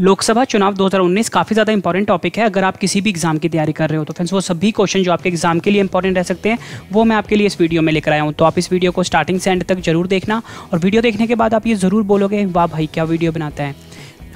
लोकसभा चुनाव 2019 काफ़ी ज़्यादा इंपॉर्टेंट टॉपिक है अगर आप किसी भी एग्जाम की तैयारी कर रहे हो तो फ्रेंड्स वो सभी क्वेश्चन जो आपके एग्जाम के लिए इंपॉर्टेंट रह सकते हैं वो मैं आपके लिए इस वीडियो में लेकर आया हूँ तो आप इस वीडियो को स्टार्टिंग से एंड तक जरूर देखना और वीडियो देखने के बाद आप ये ज़रूर बोलोगे वाह भाई क्या वीडियो बनाता है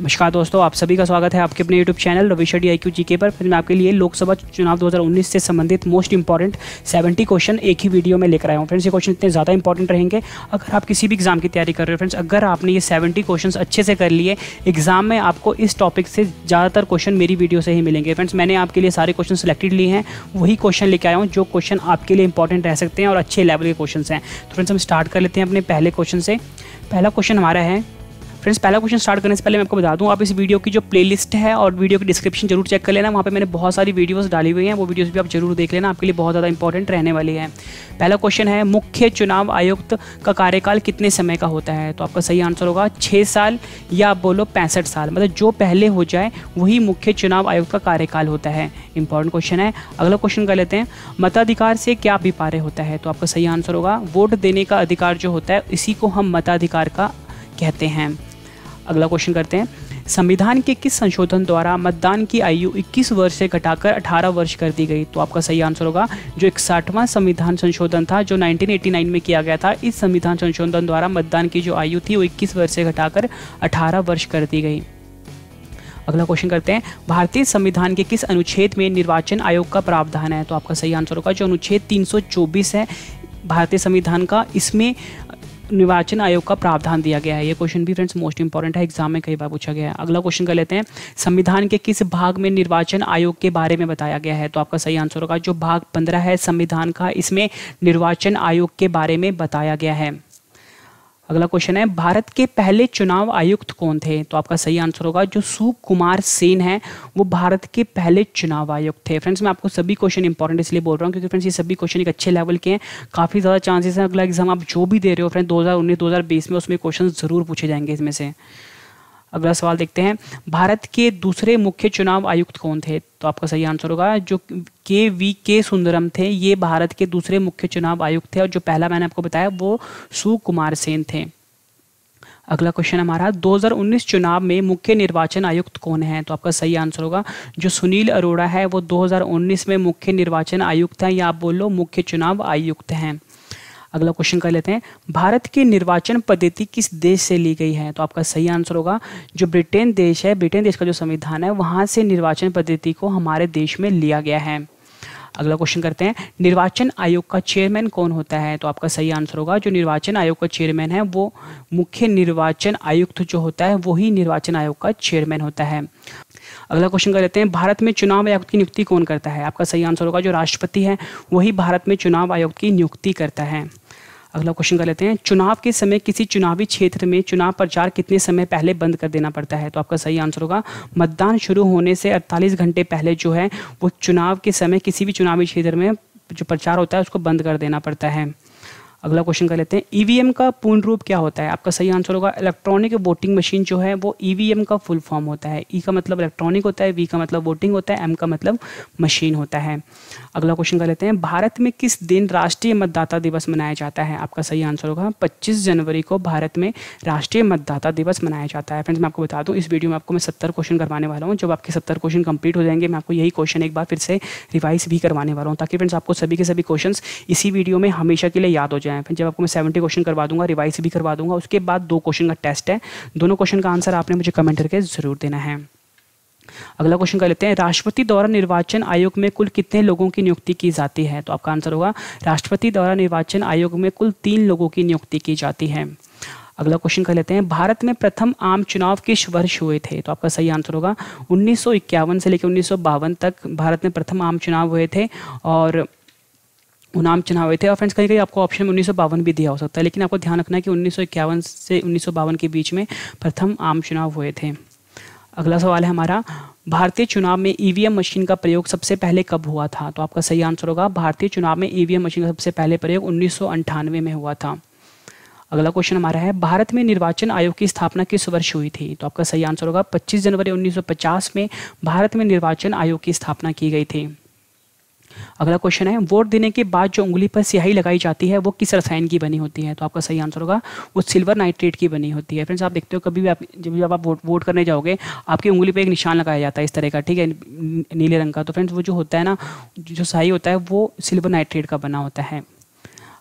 नमस्कार दोस्तों आप सभी का स्वागत है आपके अपने YouTube channel Ravi study I Q G K पर फिर मैं आपके लिए लोकसभा चुनाव 2019 से संबंधित मोस्ट इंपॉर्टेंट 70 क्वेश्चन एक ही वीडियो में लेकर आया हूँ फ्रेंड्स ये क्वेश्चन इतने ज़्यादा इंपॉर्टेंट रहेंगे अगर आप किसी भी एग्जाम की तैयारी कर रहे हो फ्रेंड्स अगर आपने ये सेवेंटी क्वेश्चन अच्छे से कर लिए एग्जाम में आपको इस टॉपिक से ज़्यादातर क्वेश्चन मेरी वीडियो से ही मिलेंगे फ्रेंड्स मैंने आपके लिए सारे क्वेश्चन सेलेक्टेड लिए हैं वही क्वेश्चन लेकर आया हूँ जो क्वेश्चन आपके लिए इंपॉर्टेंट रह सकते हैं और अच्छे लेवल के क्वेश्चन हैं तो फ्रेंड्स हम स्टार्ट कर लेते हैं अपने पहले क्वेश्चन से पहला क्वेश्चन हमारा है फ्रेंड्स पहला क्वेश्चन स्टार्ट करने से पहले मैं आपको बता दूँ आप इस वीडियो की जो प्लेलिस्ट है और वीडियो की डिस्क्रिप्शन जरूर चेक कर लेना वहाँ पर मैंने बहुत सारी वीडियोस डाली हुई हैं वो वीडियोस भी आप जरूर देख लेना आपके लिए बहुत ज़्यादा इंपॉर्टेंट रहने वाली है पहला क्वेश्चन है मुख्य चुनाव आयुक्त का कार्यकाल कितने समय का होता है तो आपका सही आंसर होगा छः साल या आप बोलो पैंसठ साल मतलब जो पहले हो जाए वही मुख्य चुनाव आयुक्त का कार्यकाल होता है इंपॉर्टेंट क्वेश्चन है अगला क्वेश्चन कर लेते हैं मताधिकार से क्या अभिपार्य होता है तो आपका सही आंसर होगा वोट देने का अधिकार जो होता है इसी को हम मताधिकार का कहते हैं अगला क्वेश्चन करते हैं संविधान के किस संशोधन द्वारा मतदान की आयु 21 वर्ष से घटाकर 18 वर्ष कर दी गई तो आपका सही आंसर होगा जो इकसठवां संविधान संशोधन था जो 1989 में किया गया था इस संविधान संशोधन द्वारा मतदान की जो आयु थी वो 21 वर्ष से घटाकर 18 वर्ष कर दी गई अगला क्वेश्चन करते हैं भारतीय संविधान के किस अनुच्छेद में निर्वाचन आयोग का प्रावधान है तो आपका सही आंसर होगा जो अनुच्छेद तीन है भारतीय संविधान का इसमें निर्वाचन आयोग का प्रावधान दिया गया है ये क्वेश्चन भी फ्रेंड्स मोस्ट इंपॉर्टेंट है एग्जाम में कई बार पूछा गया है अगला क्वेश्चन कर लेते हैं संविधान के किस भाग में निर्वाचन आयोग के बारे में बताया गया है तो आपका सही आंसर होगा जो भाग पंद्रह है संविधान का इसमें निर्वाचन आयोग के बारे में बताया गया है अगला क्वेश्चन है भारत के पहले चुनाव आयुक्त कौन थे तो आपका सही आंसर होगा जो सुख कुमार सेन है वो भारत के पहले चुनाव आयुक्त थे फ्रेंड्स मैं आपको सभी क्वेश्चन इंपॉर्टेंट इसलिए बोल रहा हूँ क्योंकि फ्रेंड्स ये सभी क्वेश्चन एक अच्छे लेवल के हैं काफ़ी ज़्यादा चांसेस हैं अगला एग्जाम आप जो भी दे रहे हो फ्रेंड दो हज़ार में उसमें क्वेश्चन ज़रूर पूछे जाएंगे इसमें से अगला सवाल देखते हैं भारत के दूसरे मुख्य चुनाव आयुक्त कौन थे तो आपका सही आंसर होगा जो के वी के सुंदरम थे ये भारत के दूसरे मुख्य चुनाव आयुक्त थे और जो पहला मैंने आपको बताया वो सुकुमार सेन थे अगला क्वेश्चन हमारा 2019 चुनाव में मुख्य निर्वाचन आयुक्त कौन है तो आपका सही आंसर होगा जो सुनील अरोड़ा है वो 2019 में मुख्य निर्वाचन आयुक्त हैं या आप बोल लो मुख्य चुनाव आयुक्त हैं अगला क्वेश्चन कर लेते हैं भारत की निर्वाचन पद्धति किस देश से ली गई है तो आपका सही आंसर होगा जो ब्रिटेन देश है ब्रिटेन देश का जो संविधान है वहां से निर्वाचन पद्धति को हमारे देश में लिया गया है अगला क्वेश्चन करते हैं निर्वाचन आयोग का चेयरमैन कौन होता है तो आपका सही आंसर होगा जो निर्वाचन आयोग का चेयरमैन है वो मुख्य निर्वाचन आयुक्त जो होता है वही निर्वाचन आयोग का चेयरमैन होता है अगला क्वेश्चन कर लेते हैं भारत में चुनाव आयोग की नियुक्ति कौन करता है आपका सही आंसर होगा जो राष्ट्रपति है वही भारत में चुनाव आयोग की नियुक्ति करता है अगला क्वेश्चन कर लेते हैं चुनाव के समय किसी चुनावी क्षेत्र में चुनाव प्रचार कितने समय पहले बंद कर देना पड़ता है तो आपका सही आंसर होगा मतदान शुरू होने से 48 घंटे पहले जो है वो चुनाव के समय किसी भी चुनावी क्षेत्र में जो प्रचार होता है उसको बंद कर देना पड़ता है अगला क्वेश्चन कर लेते हैं ईवीएम e का पूर्ण रूप क्या होता है आपका सही आंसर होगा इलेक्ट्रॉनिक वोटिंग मशीन जो है वो ईवीएम e का फुल फॉर्म होता है ई e का मतलब इलेक्ट्रॉनिक होता है वी का मतलब वोटिंग होता है एम का मतलब मशीन होता है अगला क्वेश्चन कर लेते हैं भारत में किस दिन राष्ट्रीय मतदाता दिवस मनाया जाता है आपका सही आंसर होगा पच्चीस जनवरी को भारत में राष्ट्रीय मतदाता दिवस मनाया जाता है फ्रेंड्स मैं आपको बता दूँ इस वीडियो में आपको मैं सत्तर क्वेश्चन करवाने वाला हूँ जब आपके सत्तर क्वेश्चन कंप्लीट हो जाएंगे मैं आपको यही क्वेश्चन एक बार फिर से रिवाइज भी करवाने वाला हूँ ताकि फ्रेंड्स आपको सभी के सभी क्वेश्चन इसी वीडियो में हमेशा के लिए याद हो जाए हैं फिर जब आपको मैं सेवेंटी क्वेश्चन करवा दूंगा रिवाइज भी करवा दूंगा उसके बाद दो क्वेश्चन का टेस्ट है दोनों क्वेश्चन का आंसर आपने मुझे कमेंट करके ज़रूर देना है अगला क्वेश्चन कर लेते हैं राष्ट्रपति द्वारा निर्वाचन आयोग में कुल कितने लोगों की नियुक्ति की जाती है तो आपका आंसर होगा राष्ट्रपति द्वारा निर्वाचन आयोग में कुल तीन लोगों की नियुक्ति की जाती है अगला क्वेश्चन कर लेते हैं भारत में प्रथम आम चुनाव किस वर्ष हुए थे तो आपका सही आंसर होगा उन्नीस से लेकर उन्नीस तक भारत में प्रथम आम चुनाव हुए थे और नाम चुनाव हुए थे और फ्रेंड्स कहीं कहीं आपको ऑप्शन में उन्नीस भी दिया हो सकता है लेकिन आपको ध्यान रखना है कि उन्नीस से उन्नीस के बीच में प्रथम आम चुनाव हुए थे अगला सवाल है हमारा भारतीय चुनाव में ईवीएम e मशीन का प्रयोग सबसे पहले कब हुआ था तो आपका सही आंसर होगा भारतीय चुनाव में ईवीएम e मशीन का सबसे पहले प्रयोग उन्नीस में हुआ था अगला क्वेश्चन हमारा है भारत में निर्वाचन आयोग की स्थापना किस वर्ष हुई थी तो आपका सही आंसर होगा 25 जनवरी 1950 में भारत में निर्वाचन आयोग की स्थापना की गई थी अगला क्वेश्चन है वोट देने के बाद जो उंगली पर स्याही लगाई जाती है वो किस रसायन की बनी होती है तो आपका सही आंसर होगा वो सिल्वर नाइट्रेट की बनी होती है फ्रेंड्स आप देखते हो कभी भी आप जब भी आप वोट वोट करने जाओगे आपकी उंगली पर एक निशान लगाया जाता है इस तरह का ठीक है नीले रंग का तो फ्रेंड्स वो जो होता है ना जो स्याही होता है वो सिल्वर नाइट्रेट का बना होता है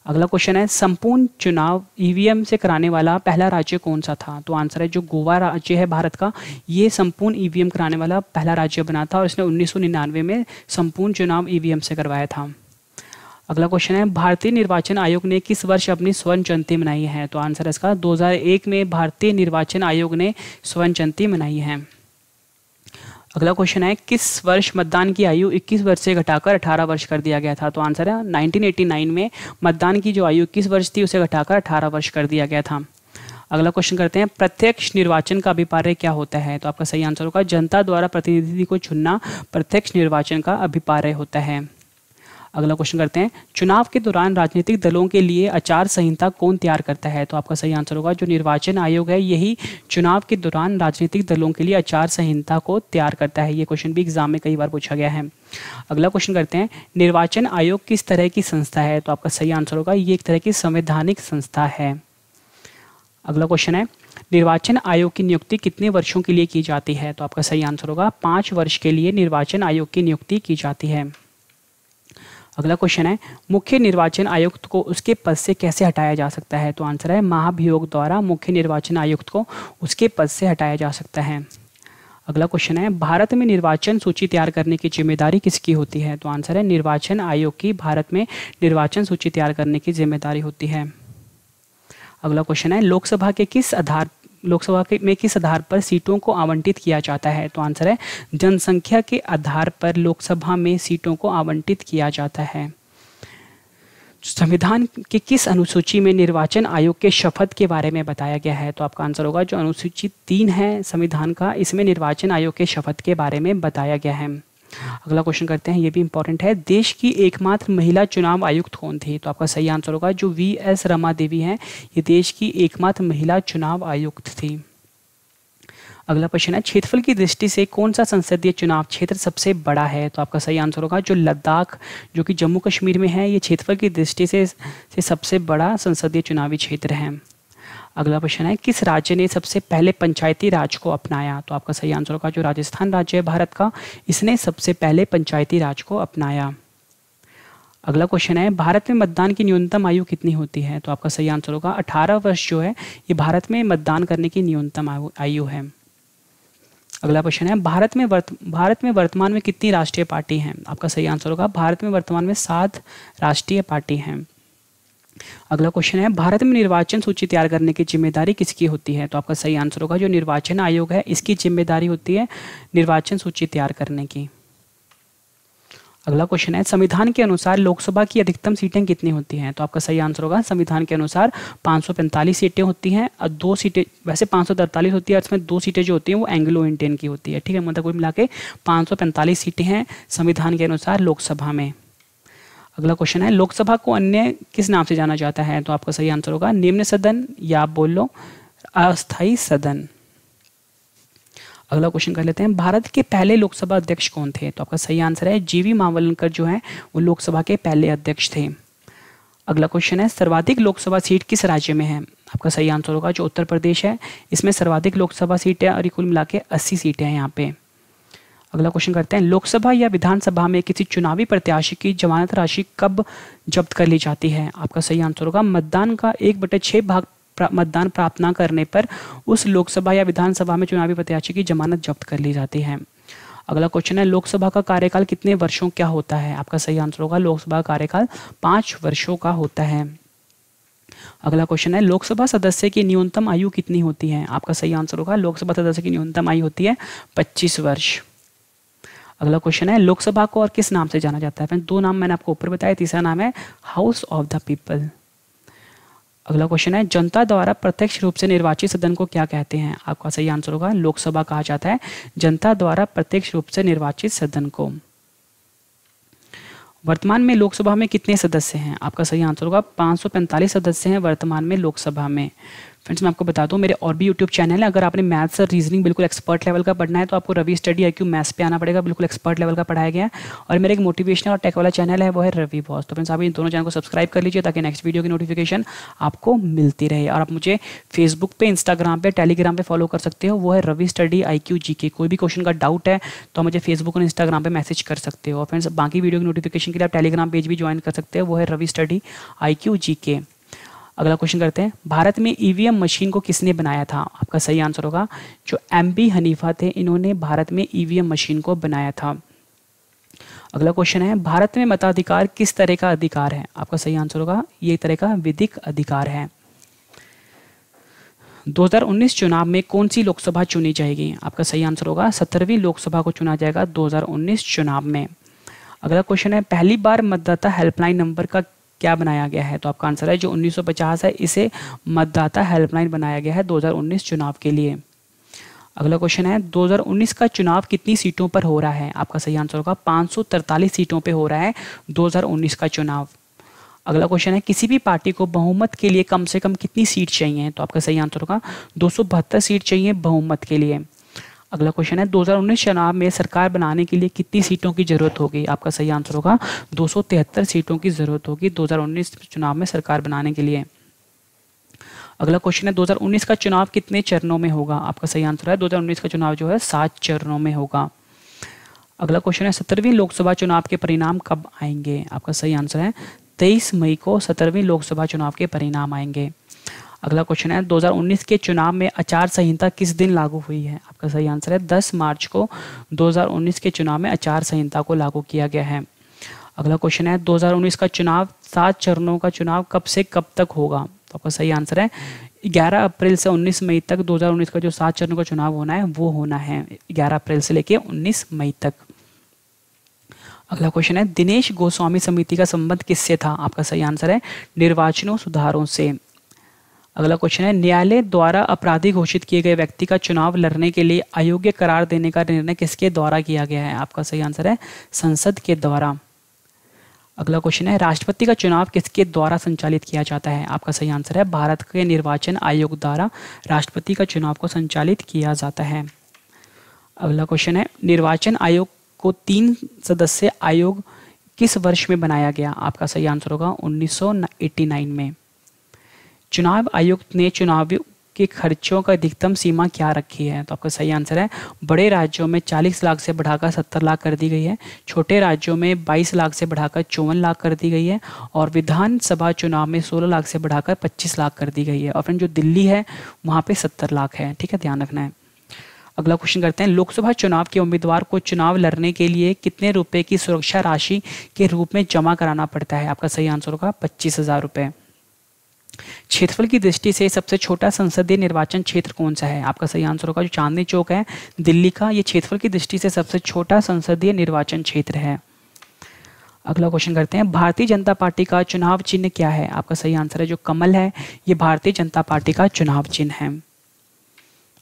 अगला क्वेश्चन है संपूर्ण चुनाव ईवीएम e से कराने वाला पहला राज्य कौन सा था तो आंसर है जो गोवा राज्य है भारत का ये संपूर्ण ईवीएम e कराने वाला पहला राज्य बना था और इसने 1999 में संपूर्ण चुनाव ईवीएम e से करवाया था अगला क्वेश्चन है भारतीय निर्वाचन आयोग ने किस वर्ष अपनी स्वर्ण जयंती मनाई है तो आंसर इसका दो में भारतीय निर्वाचन आयोग ने स्वर्ण जयंती मनाई है अगला क्वेश्चन है किस वर्ष मतदान की आयु 21 वर्ष से घटाकर 18 वर्ष कर दिया गया था तो आंसर है 1989 में मतदान की जो आयु 21 वर्ष थी उसे घटाकर 18 वर्ष कर दिया गया था अगला क्वेश्चन करते हैं प्रत्यक्ष निर्वाचन का अभिपार्य क्या होता है तो आपका सही आंसर होगा जनता द्वारा प्रतिनिधि को चुनना प्रत्यक्ष निर्वाचन का अभिपार्य होता है अगला क्वेश्चन करते हैं चुनाव के दौरान राजनीतिक दलों के लिए आचार संहिता कौन तैयार करता है तो आपका सही आंसर होगा जो निर्वाचन आयोग है यही चुनाव के दौरान राजनीतिक दलों के लिए आचार संहिता को तैयार करता है ये क्वेश्चन भी एग्जाम में कई बार पूछा गया है अगला क्वेश्चन करते हैं निर्वाचन आयोग किस तरह की संस्था है तो आपका सही आंसर होगा ये एक तरह की संवैधानिक संस्था है अगला क्वेश्चन है निर्वाचन आयोग की नियुक्ति कितने वर्षों के लिए की जाती है तो आपका सही आंसर होगा पाँच वर्ष के लिए निर्वाचन आयोग की नियुक्ति की जाती है अगला क्वेश्चन है मुख्य निर्वाचन आयुक्त को उसके पद से कैसे हटाया जा सकता है तो आंसर है महाभियोग द्वारा मुख्य निर्वाचन आयुक्त को उसके पद से हटाया जा सकता है अगला क्वेश्चन है भारत में निर्वाचन सूची तैयार करने की जिम्मेदारी किसकी होती है तो आंसर है निर्वाचन आयोग की भारत में निर्वाचन सूची तैयार करने की जिम्मेदारी होती है अगला क्वेश्चन है लोकसभा के किस आधार लोकसभा के में किस आधार पर सीटों को आवंटित किया जाता है तो आंसर है जनसंख्या के आधार पर लोकसभा में सीटों को आवंटित किया जाता है संविधान के किस अनुसूची में निर्वाचन आयोग के शपथ के बारे में बताया गया है तो आपका आंसर होगा जो अनुसूची तीन है संविधान का इसमें निर्वाचन आयोग के शपथ के बारे में बताया गया है अगला क्वेश्चन करते हैं ये भी इंपॉर्टेंट है देश की एकमात्र महिला चुनाव आयुक्त कौन थी तो आपका सही आंसर होगा जो वी एस रमा देवी हैं ये देश की एकमात्र महिला चुनाव आयुक्त थी अगला क्वेश्चन है क्षेत्रफल की दृष्टि से कौन सा संसदीय चुनाव क्षेत्र सबसे बड़ा है तो आपका सही आंसर होगा जो लद्दाख जो कि जम्मू कश्मीर में है ये क्षेत्रफल की दृष्टि से, से सबसे बड़ा संसदीय चुनावी क्षेत्र है अगला क्वेश्चन है किस राज्य ने सबसे पहले पंचायती राज को अपनाया तो आपका सही आंसर होगा जो राजस्थान राज्य है भारत का इसने सबसे पहले पंचायती राज को अपनाया अगला क्वेश्चन है भारत में मतदान की न्यूनतम आयु कितनी होती है तो आपका सही आंसर होगा 18 वर्ष जो है ये भारत में मतदान करने की न्यूनतम आयु है अगला क्वेश्चन है भारत में वर्त भारत में वर्तमान में कितनी राष्ट्रीय पार्टी हैं आपका सही आंसर होगा भारत में वर्तमान में सात राष्ट्रीय पार्टी हैं अगला क्वेश्चन है भारत में निर्वाचन सूची तैयार करने की जिम्मेदारी किसकी होती है तो आपका सही आंसर होगा जो निर्वाचन आयोग है इसकी जिम्मेदारी होती है निर्वाचन सूची तैयार करने की अगला क्वेश्चन है संविधान के अनुसार लोकसभा की अधिकतम सीटें कितनी होती हैं तो आपका सही आंसर होगा संविधान के अनुसार 545 सीटें होती हैं और दो सीटें वैसे पाँच होती है इसमें दो सीटें जो होती हैं वो एंग्लो इंडियन की होती है ठीक है मतलब कुल मिला के सीटें हैं संविधान के अनुसार लोकसभा में अगला क्वेश्चन है लोकसभा को अन्य किस नाम से जाना जाता है तो आपका सही आंसर होगा निम्न सदन या आप बोल लो अस्थायी सदन अगला क्वेश्चन कर लेते हैं भारत के पहले लोकसभा अध्यक्ष कौन थे तो आपका सही आंसर है जीवी मावलकर जो है वो लोकसभा के पहले अध्यक्ष थे अगला क्वेश्चन है सर्वाधिक लोकसभा सीट किस राज्य में है आपका सही आंसर होगा जो उत्तर प्रदेश है इसमें सर्वाधिक लोकसभा सीटें और कुल मिला के अस्सी सीटें हैं यहाँ पे अगला क्वेश्चन करते हैं लोकसभा या विधानसभा में किसी चुनावी प्रत्याशी की जमानत राशि कब जब्त कर ली जाती है आपका सही आंसर होगा मतदान का एक बटे छः भाग प्रा, मतदान प्राप्त न करने पर उस लोकसभा या विधानसभा में चुनावी प्रत्याशी की जमानत जब्त कर ली जाती है अगला क्वेश्चन है लोकसभा का कार्यकाल कितने वर्षों का होता है आपका सही आंसर होगा लोकसभा का कार्यकाल पाँच वर्षों का होता है अगला क्वेश्चन है लोकसभा सदस्य की न्यूनतम आयु कितनी होती है आपका सही आंसर होगा लोकसभा सदस्य की न्यूनतम आयु होती है पच्चीस वर्ष अगला क्वेश्चन है लोकसभा को और किस नाम से जाना जाता है फ्रेंड दो नाम मैंने आपको ऊपर बताया तीसरा नाम है हाउस ऑफ द पीपल अगला क्वेश्चन है जनता द्वारा प्रत्यक्ष रूप से निर्वाचित सदन को क्या कहते हैं आपका सही आंसर होगा लोकसभा कहा जाता है जनता द्वारा प्रत्यक्ष रूप से निर्वाचित सदन को वर्तमान में लोकसभा में कितने सदस्य हैं आपका सही आंसर होगा 545 सदस्य हैं वर्तमान में लोकसभा में फ्रेंड्स मैं आपको बता दूँ मेरे और भी यूट्यूब चैनल है अगर आपने मैथ्स और रीजनिंग बिल्कुल एक्सपर्ट लेवल का पढ़ना है तो आपको Ravi study I Q maths पे आना पड़ेगा बिल्कुल एक्सपर्ट लेवल का पढ़ाया गया है और मेरा एक मोटिवेशनल और टेक वाला चैनल है वो है रवि बॉस तो फ्रेंड्स आप इन दोनों चैनल को सब्सक्राइब कर लीजिए ताकि नेक्स्ट वीडियो की नोटिफिकेशन आपको मिलती रहे और आप मुझे फेसबुक पर इंस्टाग्राम पर टेलीग्राम पर फॉलो कर सकते हो वो है Ravi study I Q G K कोई भी क्वेश्चन का डाउट है तो मुझे फेसबुक और इंस्टाग्राम पर मैसेज कर सकते हो और फ्रेंड्स बाकी वीडियो की नोटिफिकेशन के लिए आप टेलीग्राम पेज भी ज्वाइन कर सकते हो वो है Ravi study I Q G K अगला क्वेश्चन करते हैं भारत में ईवीएम e मशीन को किसने बनाया था आपका सही आंसर होगा जो एम बी हनीफा थे इन्होंने भारत में ईवीएम e मशीन को बनाया था अगला क्वेश्चन है भारत में मताधिकार किस तरह का अधिकार है आपका सही आंसर होगा ये तरह का विधिक अधिकार है 2019 चुनाव में कौन सी लोकसभा चुनी जाएगी आपका सही आंसर होगा सत्तरवीं लोकसभा को चुना जाएगा 2019 चुनाव में अगला क्वेश्चन है पहली बार मतदाता हेल्पलाइन नंबर का क्या बनाया गया है तो आपका आंसर है जो 1950 है इसे मतदाता हेल्पलाइन बनाया गया है 2019 चुनाव के लिए अगला क्वेश्चन है 2019 का चुनाव कितनी सीटों पर हो रहा है आपका सही आंसर होगा पाँच सीटों पर हो रहा है दो का चुनाव अगला क्वेश्चन है किसी भी पार्टी को बहुमत के लिए कम से कम कितनी सीट चाहिए तो आपका सही आंसर होगा दो सीट चाहिए बहुमत के लिए अगला क्वेश्चन है 2019 चुनाव में सरकार बनाने के लिए कितनी सीटों की जरूरत होगी आपका सही आंसर होगा दो सीटों की जरूरत होगी 2019 चुनाव में सरकार बनाने के लिए अगला क्वेश्चन है 2019 का चुनाव कितने चरणों में होगा आपका सही आंसर है 2019 का चुनाव जो है सात चरणों में होगा अगला क्वेश्चन है सत्रहवीं लोकसभा चुनाव के परिणाम कब आएंगे आपका सही आंसर है तेईस मई को सत्रहवीं लोकसभा चुनाव के परिणाम आएंगे अगला क्वेश्चन है 2019 के चुनाव में आचार संहिता किस दिन लागू हुई है आपका सही आंसर है 10 मार्च को 2019 के चुनाव में आचार संहिता को लागू किया गया है अगला क्वेश्चन है 2019 का चुनाव सात चरणों का चुनाव कब से कब तक होगा तो आपका सही आंसर है 11 अप्रैल से 19 मई तक 2019 का जो सात चरणों का चुनाव होना है वो होना है 11 अप्रैल से लेके 19 मई तक अगला क्वेश्चन है दिनेश गोस्वामी समिति का संबंध किससे था आपका सही आंसर है निर्वाचनों सुधारों से अगला क्वेश्चन है न्यायालय द्वारा अपराधी घोषित किए गए व्यक्ति का चुनाव लड़ने के लिए अयोग्य करार देने का निर्णय किसके द्वारा किया गया है आपका सही आंसर है संसद के द्वारा अगला क्वेश्चन है राष्ट्रपति का चुनाव किसके द्वारा संचालित किया जाता है आपका सही आंसर है भारत के निर्वाचन आयोग द्वारा राष्ट्रपति का चुनाव को संचालित किया जाता है अगला क्वेश्चन है निर्वाचन आयोग को तीन सदस्य आयोग किस वर्ष में बनाया गया आपका सही आंसर होगा उन्नीस में चुनाव आयुक्त ने चुनाव के खर्चों का अधिकतम सीमा क्या रखी है तो आपका सही आंसर है बड़े राज्यों में 40 लाख से बढ़ाकर 70 लाख कर दी गई है छोटे राज्यों में 22 लाख से बढ़ाकर चौवन लाख कर दी गई है और विधानसभा चुनाव में 16 लाख से बढ़ाकर 25 लाख कर दी गई है और फ्रेंड जो दिल्ली है वहाँ पर सत्तर लाख है ठीक है ध्यान रखना है अगला क्वेश्चन करते हैं लोकसभा चुनाव के उम्मीदवार को चुनाव लड़ने के लिए कितने रुपए की सुरक्षा राशि के रूप में जमा कराना पड़ता है आपका सही आंसर होगा पच्चीस हज़ार रुपये क्षेत्रफल की दृष्टि से सबसे छोटा संसदीय निर्वाचन क्षेत्र कौन सा है आपका सही आंसर होगा जो चांदनी चौक है दिल्ली का ये क्षेत्रफल की दृष्टि से सबसे छोटा संसदीय निर्वाचन क्षेत्र है अगला क्वेश्चन करते हैं भारतीय जनता पार्टी का चुनाव चिन्ह क्या है आपका सही आंसर है जो कमल है ये भारतीय जनता पार्टी का चुनाव चिन्ह है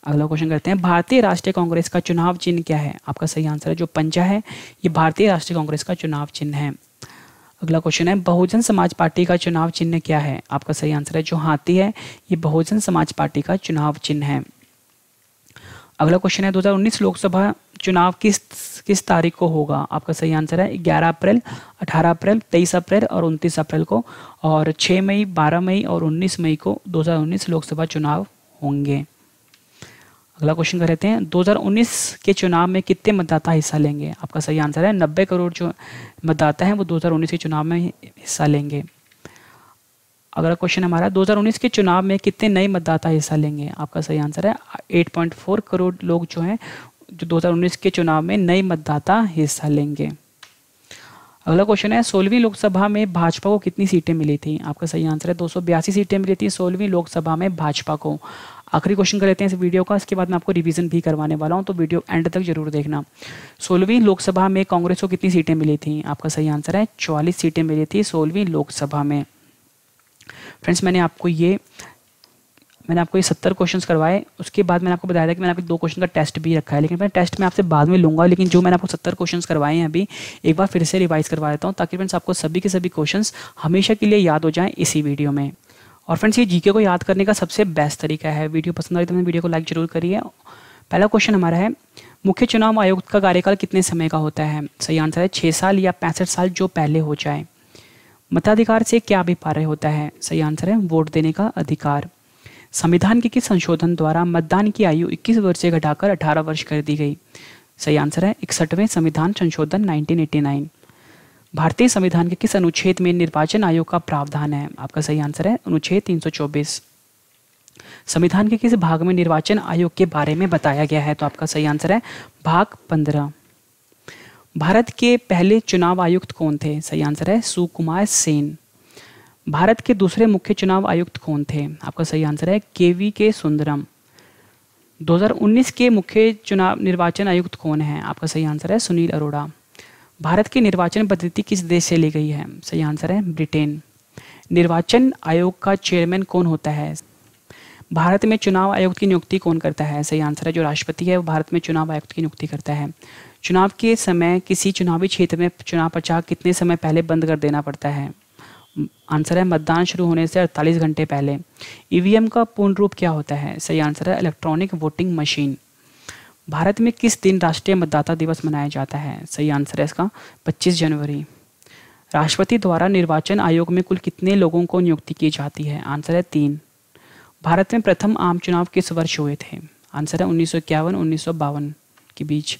अगला क्वेश्चन करते हैं भारतीय राष्ट्रीय कांग्रेस का चुनाव चिन्ह क्या है आपका सही आंसर है जो पंजा है ये भारतीय राष्ट्रीय कांग्रेस का चुनाव चिन्ह है अगला क्वेश्चन है बहुजन समाज पार्टी का चुनाव चिन्ह क्या है आपका सही आंसर है जो हाथी है ये बहुजन समाज पार्टी का चुनाव चिन्ह है अगला क्वेश्चन है 2019 लोकसभा चुनाव किस किस तारीख को होगा आपका सही आंसर है 11 अप्रैल 18 अप्रैल 23 अप्रैल और 29 अप्रैल को और 6 मई 12 मई और 19 मई को 2019 लोकसभा चुनाव होंगे अगला क्वेश्चन कर लेते हैं 2019 के चुनाव में कितने मतदाता हिस्सा लेंगे आपका सही आंसर है 90 करोड़ जो मतदाता हैं वो 2019 के चुनाव में हिस्सा लेंगे अगला क्वेश्चन हमारा 2019 के चुनाव में कितने नए मतदाता हिस्सा लेंगे आपका सही आंसर है 8.4 करोड़ लोग जो हैं जो 2019 के चुनाव में नए मतदाता हिस्सा लेंगे अगला क्वेश्चन है सोलहवीं लोकसभा में भाजपा को कितनी सीटें मिली थी आपका सही आंसर है दो सीटें मिली थी सोलहवीं लोकसभा में भाजपा को आखिरी क्वेश्चन कर लेते हैं इस वीडियो का इसके बाद मैं आपको रिवीजन भी करवाने वाला हूं तो वीडियो एंड तक जरूर देखना सोलहवीं लोकसभा में कांग्रेस को कितनी सीटें मिली थी आपका सही आंसर है चौवालीस सीटें मिली थी सोलहवीं लोकसभा में फ्रेंड्स मैंने आपको ये मैंने आपको ये सत्तर क्वेश्चन करवाए उसके बाद मैंने आपको बताया था कि मैंने आपके दो क्वेश्चन का टेस्ट भी रखा है लेकिन मैं टेस्ट मैं आपसे बाद में लूँगा लेकिन जो मैंने आपको सत्तर क्वेश्चन करवाए हैं अभी एक बार फिर से रिवाइज करवा देता हूँ ताकि फ्रेंड्स आपको सभी के सभी क्वेश्चन हमेशा के लिए याद हो जाएँ इसी वीडियो में और फ्रेंड्स ये जीके को याद करने का सबसे बेस्ट तरीका है वीडियो पसंद आई तो मैंने वीडियो को लाइक जरूर करिए पहला क्वेश्चन हमारा है मुख्य चुनाव आयोग का कार्यकाल कितने समय का होता है सही आंसर है छः साल या पैंसठ साल जो पहले हो जाए मताधिकार से क्या अभिप्राय होता है सही आंसर है वोट देने का अधिकार संविधान के किस संशोधन द्वारा मतदान की आयु 21 वर्ष से घटाकर 18 वर्ष कर दी गई सही आंसर है इकसठवें संविधान संशोधन 1989 भारतीय संविधान के किस अनुच्छेद में निर्वाचन आयोग का प्रावधान है आपका सही आंसर है अनुच्छेद 324 संविधान के किस भाग में निर्वाचन आयोग के बारे में बताया गया है तो आपका सही आंसर है भाग पंद्रह भारत के पहले चुनाव आयुक्त कौन थे सही आंसर है सुकुमार सेन भारत के दूसरे मुख्य चुनाव आयुक्त कौन थे आपका सही आंसर है के वी के सुंदरम 2019 के मुख्य चुनाव निर्वाचन आयुक्त कौन है आपका सही आंसर है सुनील अरोड़ा भारत की निर्वाचन पद्धति किस देश से ली गई है सही आंसर है ब्रिटेन निर्वाचन आयोग का चेयरमैन कौन होता है भारत में चुनाव आयोग की नियुक्ति कौन करता है सही आंसर है जो राष्ट्रपति है वो भारत में चुनाव आयुक्त की नियुक्ति करता है चुनाव के समय किसी चुनावी क्षेत्र में चुनाव प्रचार कितने समय पहले बंद कर देना पड़ता है आंसर है मतदान शुरू होने से 48 घंटे पहले ईवीएम e का पूर्ण रूप क्या होता है सही आंसर है इलेक्ट्रॉनिक वोटिंग मशीन भारत में किस दिन राष्ट्रीय मतदाता दिवस मनाया जाता है सही आंसर है इसका 25 जनवरी राष्ट्रपति द्वारा निर्वाचन आयोग में कुल कितने लोगों को नियुक्ति की जाती है आंसर है तीन भारत में प्रथम आम चुनाव किस वर्ष हुए थे आंसर है उन्नीस सौ के बीच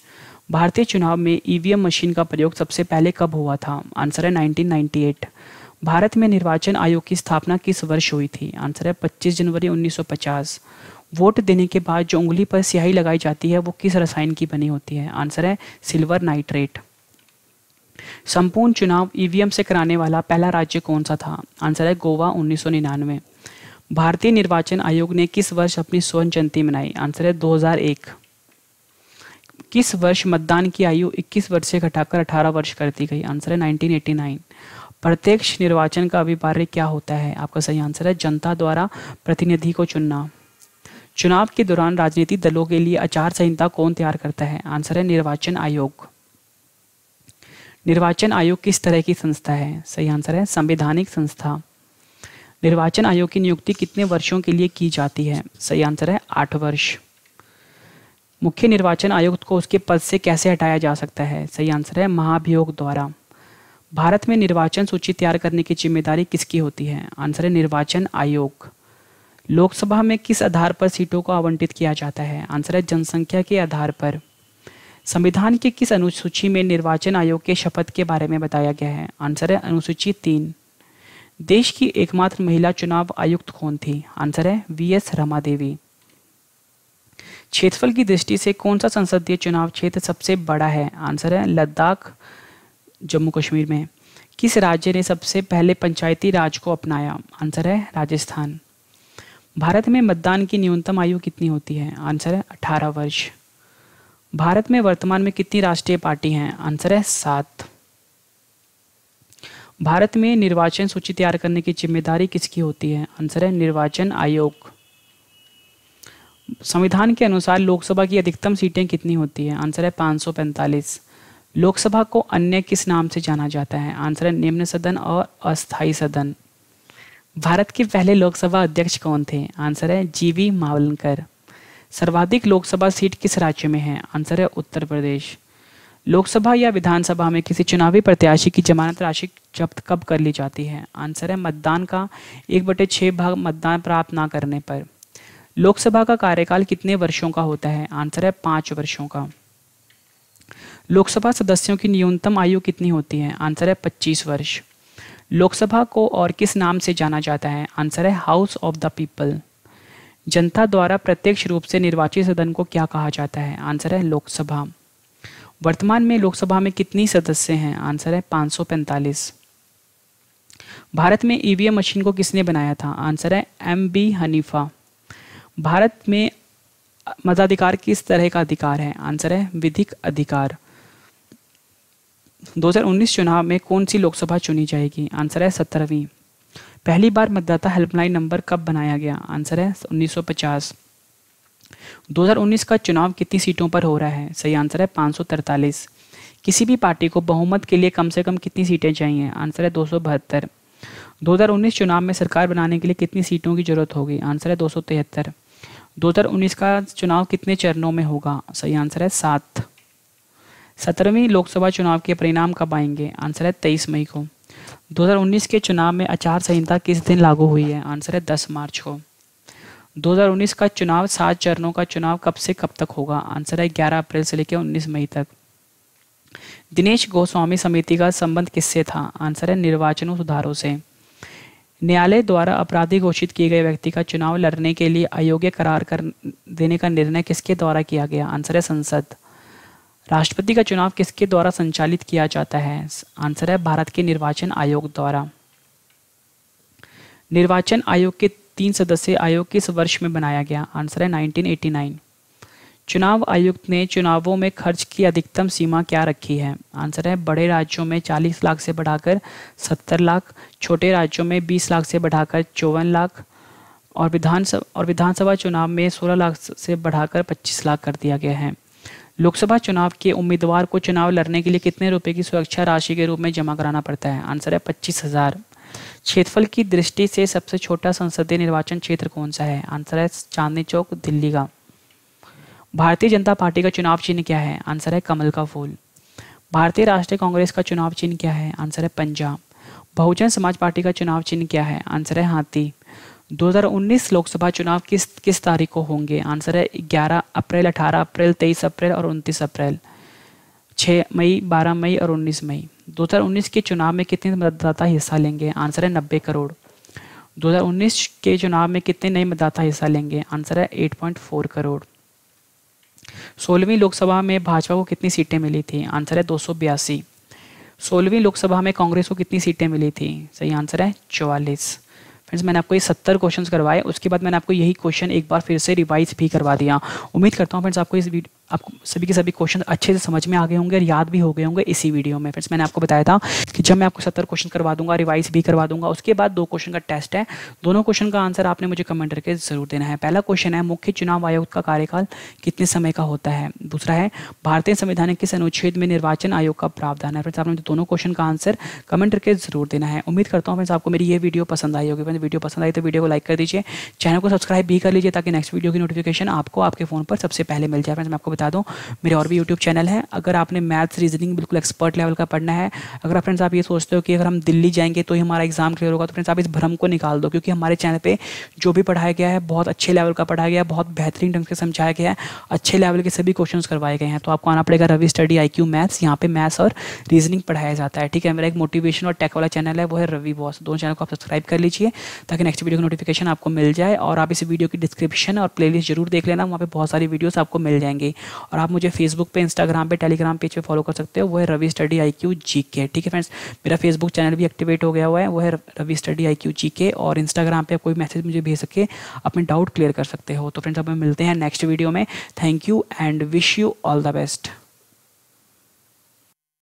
भारतीय चुनाव में ईवीएम e मशीन का प्रयोग सबसे पहले कब हुआ था आंसर है 1998 भारत में निर्वाचन आयोग की स्थापना किस वर्ष हुई थी आंसर है 25 जनवरी 1950 वोट देने के बाद जो उंगली पर स्याही लगाई जाती है वो किस रसायन की बनी होती है आंसर है सिल्वर नाइट्रेट संपूर्ण चुनाव ईवीएम से कराने वाला पहला राज्य कौन सा था आंसर है गोवा उन्नीस भारतीय निर्वाचन आयोग ने किस वर्ष अपनी स्वर्ण जयंती मनाई आंसर है 2001 किस वर्ष मतदान की आयु 21 वर्ष से घटाकर 18 वर्ष कर दी गई आंसर है 1989 प्रत्यक्ष निर्वाचन का अभिपार्य क्या होता है आपका सही आंसर है जनता द्वारा प्रतिनिधि को चुनना चुनाव के दौरान राजनीतिक दलों के लिए आचार संहिता कौन तैयार करता है आंसर है निर्वाचन आयोग निर्वाचन आयोग किस तरह की संस्था है सही आंसर है संवैधानिक संस्था निर्वाचन आयोग की नियुक्ति कितने वर्षों के लिए की जाती है सही आंसर है आठ वर्ष मुख्य निर्वाचन आयुक्त को उसके पद से कैसे हटाया जा सकता है सही आंसर है महाभियोग द्वारा भारत में निर्वाचन सूची तैयार करने की जिम्मेदारी किसकी होती है आंसर है निर्वाचन आयोग लोकसभा में किस आधार पर सीटों को आवंटित किया जाता है आंसर है जनसंख्या के आधार पर संविधान के किस अनुसूची में निर्वाचन आयोग के शपथ के बारे में बताया गया है आंसर है अनुसूची तीन देश की एकमात्र महिला चुनाव आयुक्त कौन थी आंसर है वी एस रमा देवी क्षेत्रफल की दृष्टि से कौन सा संसदीय चुनाव क्षेत्र सबसे बड़ा है आंसर है लद्दाख जम्मू कश्मीर में किस राज्य ने सबसे पहले पंचायती राज को अपनाया आंसर है राजस्थान भारत में मतदान की न्यूनतम आयु कितनी होती है आंसर है अठारह वर्ष भारत में वर्तमान में कितनी राष्ट्रीय पार्टी हैं आंसर है सात भारत में निर्वाचन सूची तैयार करने की जिम्मेदारी किसकी होती है आंसर है निर्वाचन आयोग संविधान के अनुसार लोकसभा की अधिकतम सीटें कितनी होती है आंसर है पैंतालीस लोकसभा को अन्य किस नाम से जाना जाता है आंसर है निम्न सदन और अस्थाई सदन भारत के पहले लोकसभा अध्यक्ष कौन थे आंसर है जीवी मावलकर सर्वाधिक लोकसभा सीट किस राज्य में है आंसर है उत्तर प्रदेश लोकसभा या विधानसभा में किसी चुनावी प्रत्याशी की जमानत राशि जब्त कब कर ली जाती है आंसर है मतदान का एक बटे छः भाग मतदान प्राप्त ना करने पर लोकसभा का कार्यकाल कितने वर्षों का होता है आंसर है पाँच वर्षों का लोकसभा सदस्यों की न्यूनतम आयु कितनी होती है आंसर है पच्चीस वर्ष लोकसभा को और किस नाम से जाना जाता है आंसर है हाउस ऑफ द पीपल जनता द्वारा प्रत्यक्ष रूप से निर्वाचित सदन को क्या कहा जाता है आंसर है लोकसभा वर्तमान में लोकसभा में कितनी सदस्य हैं आंसर है 545 भारत में ईवीएम मशीन को किसने बनाया था आंसर है एम बी हनीफा भारत में मताधिकार किस तरह का अधिकार है आंसर है विधिक अधिकार 2019 चुनाव में कौन सी लोकसभा चुनी जाएगी आंसर है सत्तरवीं पहली बार मतदाता हेल्पलाइन नंबर कब बनाया गया आंसर है 1950 2019 का चुनाव कितनी सीटों पर हो रहा है सही आंसर है पाँच किसी भी पार्टी को बहुमत के लिए कम से कम कितनी सीटें चाहिए आंसर है दो 2019 चुनाव में सरकार बनाने के लिए कितनी सीटों की जरूरत होगी आंसर है दो 2019 का चुनाव कितने चरणों में होगा सही आंसर है सात सत्रहवीं लोकसभा चुनाव के परिणाम कब आएंगे आंसर है तेईस मई को 2019 के चुनाव में आचार संहिता किस दिन लागू हुई है आंसर है 10 मार्च को 2019 का चुनाव सात चरणों का चुनाव कब से कब तक होगा आंसर है 11 अप्रैल से लेकर 19 मई तक दिनेश गोस्वामी समिति का संबंध किससे था आंसर है निर्वाचनों सुधारों से न्यायालय द्वारा अपराधी घोषित किए गए व्यक्ति का चुनाव लड़ने के लिए अयोग्य करार कर देने का निर्णय किसके द्वारा किया गया आंसर है संसद राष्ट्रपति का चुनाव किसके द्वारा संचालित किया जाता है आंसर है भारत के निर्वाचन आयोग द्वारा निर्वाचन आयोग के तीन सदस्य आयोग किस वर्ष में बनाया गया आंसर है 1989 चुनाव आयुक्त ने चुनावों में खर्च की अधिकतम सीमा क्या रखी है आंसर है बड़े राज्यों में 40 लाख से बढ़ाकर 70 लाख छोटे राज्यों में 20 लाख से बढ़ाकर चौवन लाख और विधानसभा और विधानसभा चुनाव में 16 लाख से बढ़ाकर 25 लाख कर दिया गया है लोकसभा चुनाव के उम्मीदवार को चुनाव लड़ने के लिए कितने रुपए की सुरक्षा राशि के रूप में जमा कराना पड़ता है आंसर है पच्चीस हजार क्षेत्रफल की दृष्टि से सबसे छोटा संसदीय निर्वाचन क्षेत्र कौन सा है आंसर है चांदनी चौक दिल्ली का भारतीय जनता पार्टी का चुनाव चिन्ह क्या है आंसर है कमल का फूल भारतीय राष्ट्रीय कांग्रेस का चुनाव चिन्ह क्या है आंसर है पंजाब बहुजन समाज पार्टी का चुनाव चिन्ह क्या है आंसर है हाथी 2019 लोकसभा चुनाव किस किस तारीख को होंगे आंसर है 11 अप्रैल 18 अप्रैल 23 अप्रैल और 29 अप्रैल 6 मई 12 मई और 19 मई 2019 के चुनाव में कितने मतदाता हिस्सा लेंगे आंसर है नब्बे करोड़ 2019 के चुनाव में कितने नए मतदाता हिस्सा लेंगे आंसर है 8.4 करोड़ सोलहवीं लोकसभा में भाजपा को कितनी सीटें मिली थी आंसर है दो सोलहवीं लोकसभा में कांग्रेस को कितनी सीटें मिली थी सही आंसर है चौवालीस फ्रेंड्स मैंने आपको ये सत्तर क्वेश्चन करवाए उसके बाद मैंने आपको यही क्वेश्चन एक बार फिर से रिवाइज भी करवा दिया उम्मीद करता हूँ फ्रेंड्स आपको इस वीडियो आपको सभी के सभी क्वेश्चन अच्छे से समझ में आ गए होंगे और याद भी हो गए होंगे इसी वीडियो में फ्रेंड्स मैंने आपको बताया था कि जब मैं आपको सत्तर क्वेश्चन करवा दूंगा रिवाइज भी करवा दूंगा उसके बाद दो क्वेश्चन का टेस्ट है दोनों क्वेश्चन का आंसर आपने मुझे कमेंट करके जरूर देना है पहला क्वेश्चन है मुख्य चुनाव आयोग का कार्यकाल कितने समय का होता है दूसरा है भारतीय संविधान किस अनुच्छेद में निर्वाचन आयोग का प्रावधान है फ्रेंड्स आपने दोनों क्वेश्चन का आंसर कमेंट करके जरूर देना है उम्मीद करता हूँ फ्रेंड्स आपको मेरी ये वीडियो पसंद आई होगी फ्रेंड वीडियो पसंद आई तो वीडियो को लाइक कर दीजिए चैनल को सब्सक्राइब भी कर लीजिए ताकि नेक्स्ट वीडियो की नोटिफिकेशन आपको आपके फोन पर सबसे पहले मिल जाए फ्रेंड्स मैं आपको बता बता दूँ मेरे और भी यूट्यूब चैनल है अगर आपने मैथ्स रीजनिंग बिल्कुल एक्सपर्ट लेवल का पढ़ना है अगर फ्रेंड्स आप ये सोचते हो कि अगर हम दिल्ली जाएंगे तो ही हमारा एग्जाम क्लियर होगा तो फ्रेंड्स आप इस भ्रम को निकाल दो क्योंकि हमारे चैनल पर जो भी पढ़ाया गया है बहुत अच्छे लेवल का पढ़ाया गया है बहुत बेहतरीन ढंग से समझाया गया है अच्छे लेवल के सभी क्वेश्चन करवाए गए हैं तो आपको आना पड़ेगा Ravi study I Q maths यहाँ पर मैथ्स और रीजनिंग पढ़ाया जाता है ठीक है मेरा एक मोटिवेशन और टेक वाला चैनल है वो है रवि बॉस दोनों चैनल को आप सब्सक्राइब कर लीजिए ताकि नेक्स्ट वीडियो की नोटिफिकेशन आपको मिल जाए और आप इस वीडियो की डिस्क्रिप्शन और प्लेलिस्ट जरूर देख लेना वहाँ पे बहुत सारी वीडियोस आपको मिल जाएंगी और आप मुझे फेसबुक पे इंस्टाग्राम पे टेलीग्राम पेज पे फॉलो कर सकते हो वो है Ravi study I Q G K ठीक है फ्रेंड्स मेरा फेसबुक चैनल भी एक्टिवेट हो गया हुआ है वो है Ravi study I Q G K और इंस्टाग्राम पर कोई मैसेज मुझे भेज सके अपने डाउट क्लियर कर सकते हो तो फ्रेंड्स अब मिलते हैं नेक्स्ट वीडियो में thank you and wish you all the best